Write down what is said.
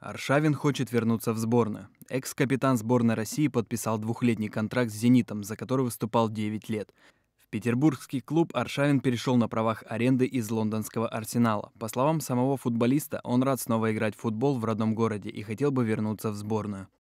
Аршавин хочет вернуться в сборную. Экс-капитан сборной России подписал двухлетний контракт с «Зенитом», за который выступал 9 лет. В петербургский клуб Аршавин перешел на правах аренды из лондонского «Арсенала». По словам самого футболиста, он рад снова играть в футбол в родном городе и хотел бы вернуться в сборную.